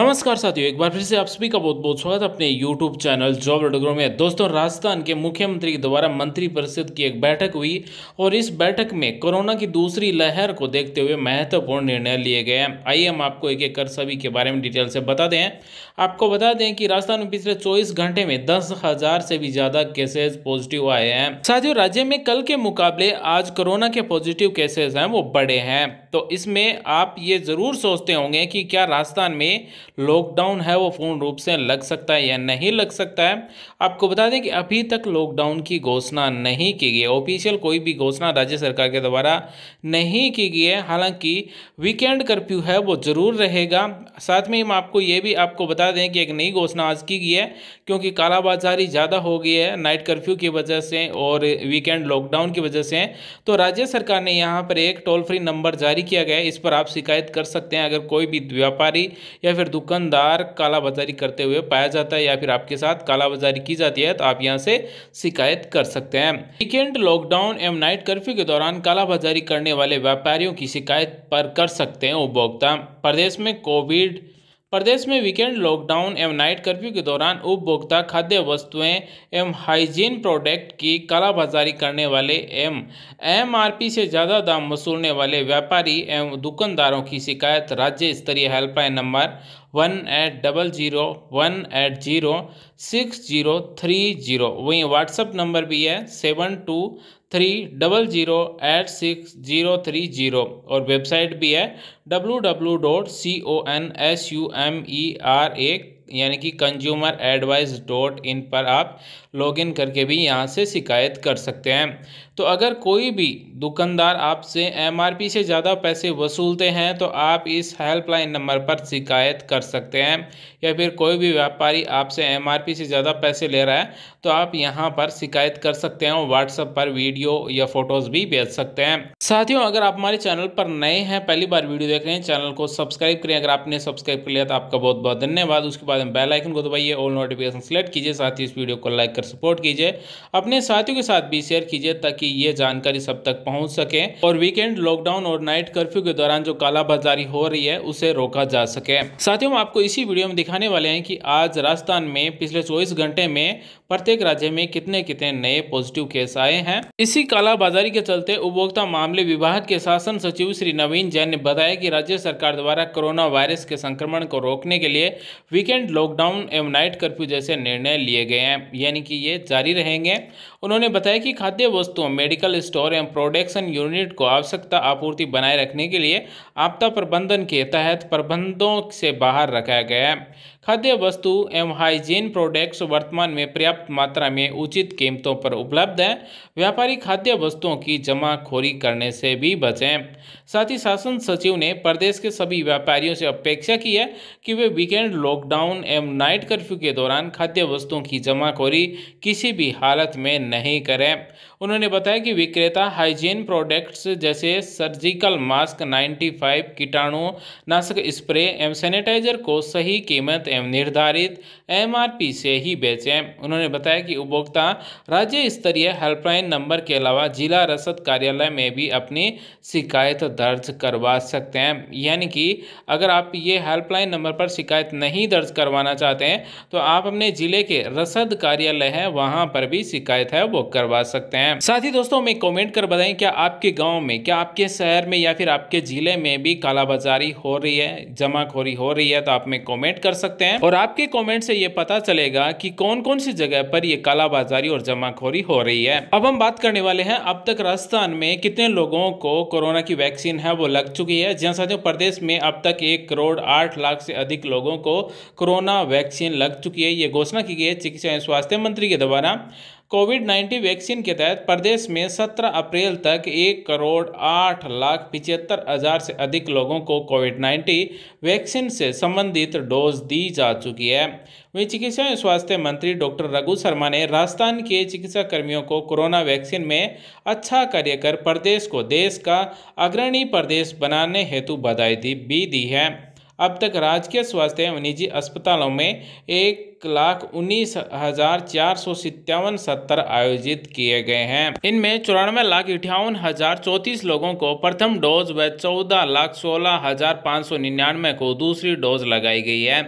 नमस्कार साथियों एक बार फिर से आप सभी का बहुत बहुत स्वागत अपने यूट्यूब चैनल जॉब रेडग्रो में दोस्तों राजस्थान के मुख्यमंत्री के द्वारा मंत्री परिषद की एक बैठक हुई और इस बैठक में कोरोना की दूसरी लहर को देखते हुए महत्वपूर्ण निर्णय लिए गए हैं आइए हम आपको एक एक कर सभी के बारे में डिटेल से बता दें आपको बता दें कि राजस्थान में पिछले चौबीस घंटे में दस हजार से भी ज्यादा केसेज पॉजिटिव आए हैं साथियों राज्य में कल के मुकाबले आज कोरोना के पॉजिटिव केसेज हैं वो बड़े हैं तो इसमें आप ये जरूर सोचते होंगे कि क्या राजस्थान में लॉकडाउन है वो पूर्ण रूप से लग सकता है या नहीं लग सकता है आपको बता दें कि अभी तक लॉकडाउन की घोषणा नहीं की गई है ऑफिशियल कोई भी घोषणा राज्य सरकार के द्वारा नहीं की गई है हालांकि वीकेंड कर्फ्यू है वो ज़रूर रहेगा साथ में हम आपको ये भी आपको बता दें कि एक नई घोषणा आज की गई है क्योंकि कालाबाजारी ज़्यादा हो गई है नाइट कर्फ्यू की वजह से और वीकेंड लॉकडाउन की वजह से तो राज्य सरकार ने यहाँ पर एक टोल फ्री नंबर जारी किया गया है इस पर आप शिकायत कर सकते हैं अगर कोई भी व्यापारी या फिर दुकानदार कालाबाजारी करते हुए पाया जाता है या फिर आपके साथ कालाबाजारी की जाती है तो आप यहाँ से शिकायत कर सकते हैं वीकेंड लॉकडाउन एवं नाइट कर्फ्यू के दौरान कालाबाजारी करने वाले व्यापारियों की शिकायत पर कर सकते हैं उपभोक्ता प्रदेश में कोविड प्रदेश में वीकेंड लॉकडाउन एवं नाइट कर्फ्यू के दौरान उपभोक्ता खाद्य वस्तुएं एवं हाइजीन प्रोडक्ट की कालाबाजारी करने वाले एवं एमआरपी से ज़्यादा दाम वसूलने वाले व्यापारी एवं दुकानदारों की शिकायत राज्य स्तरीय helpline number one eight double zero one eight zero six zero three zero वहीं व्हाट्सएप नंबर भी है seven two three double zero eight six zero three zero और वेबसाइट भी है W W dot C O N S U M E R ए यानी कि consumer advice dot in पर आप लॉगिन करके भी यहाँ से शिकायत कर सकते हैं तो अगर कोई भी दुकानदार आपसे एमआरपी से ज़्यादा पैसे वसूलते हैं तो आप इस हेल्पलाइन नंबर पर शिकायत कर सकते हैं या फिर कोई भी व्यापारी आपसे एमआरपी से ज़्यादा पैसे ले रहा है तो आप यहाँ पर शिकायत कर सकते हैं और व्हाट्सएप पर वीडियो या फोटोज़ भी भेज सकते हैं साथियों अगर आप हमारे चैनल पर नए हैं पहली बार वीडियो देख रहे हैं चैनल को सब्सक्राइब करें अगर आपने सब्सक्राइब कर लिया तो आपका बहुत बहुत धन्यवाद उसके बाद बाद में बेल आइकन को दबाइए ऑल नोटिफिकेशन सेलेक्ट कीजिए साथ ही इस वीडियो को लाइक कर सपोर्ट कीजिए अपने साथियों के साथ भी शेयर कीजिए ताकि ये जानकारी सब तक पहुँच सके और वीकेंड लॉकडाउन और नाइट कर्फ्यू के दौरान जो कालाबाजारी हो रही है उसे रोका जा सके साथियों आपको इसी वीडियो में दिखाने वाले हैं कि आज राजस्थान में पिछले चौबीस घंटे में प्रत्येक राज्य में कितने कितने नए पॉजिटिव केस आए हैं इसी कालाबाजारी के चलते उपभोक्ता मामले विभाग के शासन सचिव श्री नवीन जैन ने बताया कि राज्य सरकार द्वारा कोरोना वायरस के संक्रमण को रोकने के लिए वीकेंड लॉकडाउन एवं नाइट कर्फ्यू जैसे निर्णय लिए गए हैं यानी कि ये जारी रहेंगे उन्होंने बताया कि खाद्य वस्तुओं मेडिकल स्टोर एवं प्रोडक्शन यूनिट को आवश्यकता आपूर्ति बनाए रखने के लिए आपदा प्रबंधन के तहत प्रबंधों से बाहर रखा गया है खाद्य वस्तु एवं हाइजीन प्रोडक्ट्स वर्तमान में पर्याप्त मात्रा में उचित कीमतों पर उपलब्ध है व्यापारी खाद्य वस्तुओं की जमाखोरी करने से भी बचें साथ ही शासन सचिव ने प्रदेश के सभी व्यापारियों से अपेक्षा की है कि वे वीकेंड लॉकडाउन एवं नाइट कर्फ्यू के दौरान खाद्य वस्तुओं की जमाखोरी किसी भी हालत में नहीं करें उन्होंने बताया कि विक्रेता हाइजीन प्रोडक्ट्स जैसे सर्जिकल मास्क 95 कीटाणु नाशक स्प्रे एवं सैनिटाइजर को सही कीमत एवं निर्धारित एमआरपी से ही बेचें उन्होंने बताया कि उपभोक्ता राज्य स्तरीय हेल्पलाइन नंबर के अलावा जिला रसद कार्यालय में भी अपनी शिकायत दर्ज करवा सकते हैं यानी कि अगर आप ये हेल्पलाइन नंबर पर शिकायत नहीं दर्ज करवाना चाहते हैं तो आप अपने ज़िले के रसद कार्यालय है वहाँ पर भी शिकायत है वो करवा सकते हैं हैं साथ ही दोस्तों हमें कमेंट कर बताएं क्या आपके गांव में क्या आपके शहर में या फिर आपके जिले में भी कालाबाजारी हो रही है जमाखोरी हो रही है तो आप में कॉमेंट कर सकते हैं और आपके कॉमेंट से ये पता चलेगा की कौन कौन सी जगह पर ये कालाबाजारी और जमाखोरी हो रही है अब हम बात करने वाले हैं अब तक राजस्थान में कितने लोगों को कोरोना की वैक्सीन है वो लग चुकी है जहाँ साथियों प्रदेश में अब तक एक करोड़ आठ लाख से अधिक लोगों को कोरोना वैक्सीन लग चुकी है ये घोषणा की गई है चिकित्सा एवं स्वास्थ्य मंत्री के द्वारा कोविड 19 वैक्सीन के तहत प्रदेश में 17 अप्रैल तक एक करोड़ आठ लाख पिचहत्तर हज़ार से अधिक लोगों को कोविड 19 वैक्सीन से संबंधित डोज दी जा चुकी है वहीं चिकित्सा एवं स्वास्थ्य मंत्री डॉक्टर रघु शर्मा ने राजस्थान के चिकित्सा कर्मियों को कोरोना वैक्सीन में अच्छा कार्य कर प्रदेश को देश का अग्रणी प्रदेश बनाने हेतु बधाई दी भी दी है अब तक राजकीय स्वास्थ्य एवं निजी अस्पतालों में एक लाख उन्नीस हजार चार सौ सत्तावन सत्तर आयोजित किए गए हैं इनमें चौरानवे लाख अठावन हजार चौंतीस लोगों को प्रथम डोज व चौदह लाख सोलह हजार पाँच सौ निन्यानवे को दूसरी डोज लगाई गई है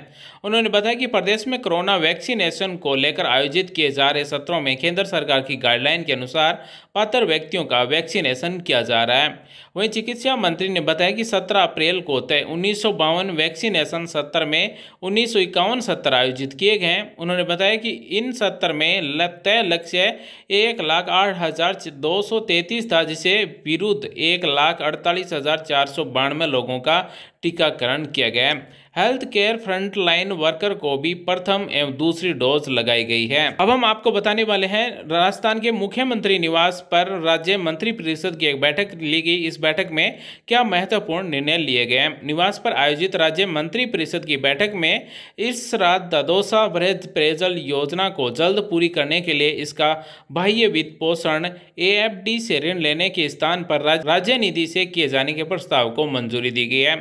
उन्होंने बताया कि प्रदेश में कोरोना वैक्सीनेशन को लेकर आयोजित किए जा रहे सत्रों में केंद्र सरकार की गाइडलाइन के अनुसार पात्र व्यक्तियों का वैक्सीनेशन किया जा रहा है वहीं चिकित्सा मंत्री ने बताया कि 17 अप्रैल को तय उन्नीस वैक्सीनेशन सत्र में उन्नीस सत्र आयोजित किए एक हैं उन्होंने बताया कि इन सत्र में तय लक्ष्य एक लाख आठ हज़ार दो सौ तैंतीस था जिसे विरुद्ध एक लाख अड़तालीस हज़ार चार सौ बानवे लोगों का टीकाकरण किया गया health care front line worker को भी प्रथम एवं दूसरी डोज लगाई गई है अब हम आपको बताने वाले हैं राजस्थान के मुख्यमंत्री निवास पर राज्य मंत्री परिषद की एक बैठक ली गई इस बैठक में क्या महत्वपूर्ण निर्णय लिए गए निवास पर आयोजित राज्य मंत्री परिषद की बैठक में इस रात ददोसा वृद्ध पेयजल योजना को जल्द पूरी करने के लिए इसका बाह्य वित्त पोषण ए से ऋण लेने के स्थान पर राज्य निधि से किए जाने के प्रस्ताव को मंजूरी दी गई है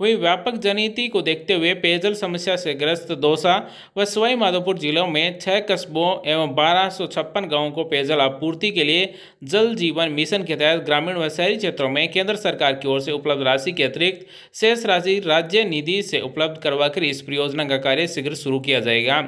वहीं व्यापक जनहिति को देखते हुए पेयजल समस्या से ग्रस्त दौसा व सवाई माधोपुर जिलों में छः कस्बों एवं बारह सौ छप्पन गाँवों को पेयजल आपूर्ति के लिए जल जीवन मिशन के तहत ग्रामीण व शहरी क्षेत्रों में केंद्र सरकार की ओर से उपलब्ध राशि के अतिरिक्त शेष राशि राज्य निधि से उपलब्ध करवाकर इस परियोजना का कार्य शीघ्र शुरू किया जाएगा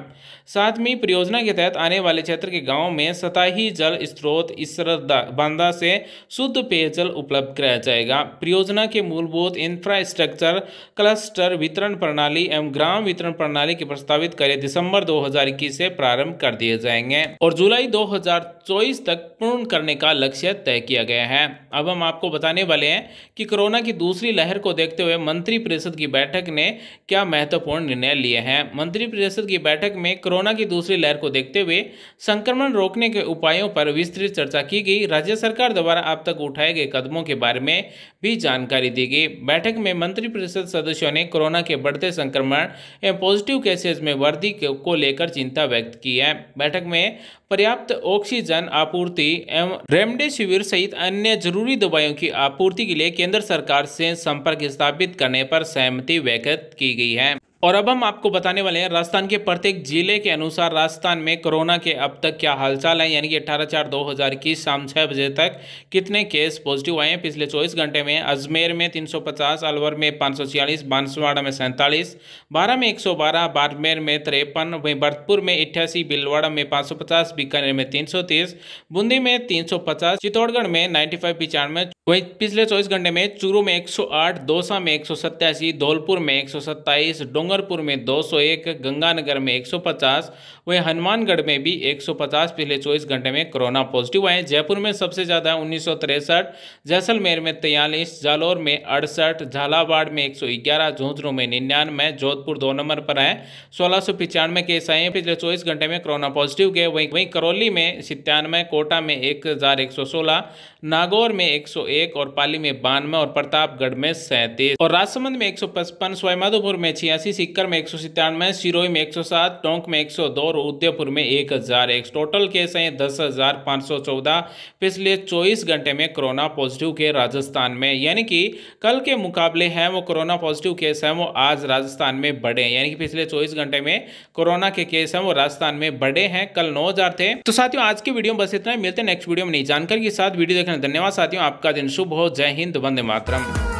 साथ में परियोजना के तहत आने वाले क्षेत्र के गाँव में सताही जल स्रोत इस बांदा से शुद्ध पेयजल उपलब्ध कराया जाएगा परियोजना के मूलभूत इंफ्रास्ट्रक्चर क्लस्टर वितरण प्रणाली एवं ग्राम वितरण प्रणाली के प्रस्तावित कार्य दिसंबर 2021 से प्रारंभ कर दिए जाएंगे और जुलाई 2024 तक पूर्ण करने का लक्ष्य तय किया गया है अब हम आपको बताने वाले हैं कि कोरोना की दूसरी लहर को देखते हुए मंत्री परिषद की बैठक ने क्या महत्वपूर्ण निर्णय लिए हैं मंत्री परिषद की बैठक में कोरोना की दूसरी लहर को देखते हुए संक्रमण रोकने के उपायों पर विस्तृत चर्चा की गई राज्य सरकार द्वारा अब तक उठाए गए कदमों के बारे में भी जानकारी दी गई बैठक में मंत्री परिषद परिषद सदस्यों ने कोरोना के बढ़ते संक्रमण एवं पॉजिटिव केसेज में वृद्धि को लेकर चिंता व्यक्त की है बैठक में पर्याप्त ऑक्सीजन आपूर्ति एवं रेमडेसिविर सहित अन्य जरूरी दवाइयों की आपूर्ति के लिए केंद्र सरकार से संपर्क स्थापित करने पर सहमति व्यक्त की गई है और अब हम आपको बताने वाले हैं राजस्थान के प्रत्येक जिले के अनुसार राजस्थान में कोरोना के अब तक क्या हालचाल है यानी कि अट्ठारह चार दो हज़ार इक्कीस शाम छः बजे तक कितने केस पॉजिटिव आए हैं पिछले चौबीस घंटे में अजमेर में तीन सौ पचास अलवर में पाँच सौ छियालीस बांसवाड़ा में सैंतालीस बारह में एक सौ बारह बाड़मेर में तिरपन वहीं भरतपुर में अट्ठासी बिलवाड़ा में पाँच सौ पचास बीकानेर में तीन सौ तीस बूंदी में तीन सौ पचास चित्तौड़गढ़ में नाइन्टी फाइव पिचानवे वहीं पिछले 24 घंटे में चूरू में 108, दौसा में एक धौलपुर में 127, डोंगरपुर में 201, गंगानगर में 150, वहीं हनुमानगढ़ में भी 150 पिछले 24 घंटे में कोरोना पॉजिटिव आए जयपुर में सबसे ज़्यादा उन्नीस जैसलमेर में तैयलीस जालौर में अड़सठ झालावाड़ में 111, झुंझुनू में निन्यानवे जोधपुर दो नंबर पर आए सोलह केस आए पिछले चौबीस घंटे में कोरोना पॉजिटिव गए वहीं वहीं करौली में सितानवे कोटा में एक नागौर में एक 101 और पाली में बानवे और प्रतापगढ़ में सैंतीस और राजसमंद में एक सौ पचपन स्वाईमाधोपुर में छियासी सिक्कर में एक सौ सितानवे सिरोही में एक सौ सात टोंक में एक सौ दो और उदयपुर में एक हजार एक टोटल केस हैं दस हजार पाँच सौ चौदह पिछले चौबीस घंटे में कोरोना पॉजिटिव के राजस्थान में यानी कि कल के मुकाबले हैं वो कोरोना पॉजिटिव केस हैं वो आज राजस्थान में बढ़े यानी कि पिछले चौबीस घंटे में कोरोना के केस हैं वो राजस्थान में बढ़े हैं कल नौ थे तो साथियों आज की वीडियो बस इतना मिलते हैं नेक्स्ट वीडियो में नहीं जानकारी के साथ वीडियो देखने धन्यवाद साथियों आपका दिन दिन शुभ हो जय हिंद वंदे मातरम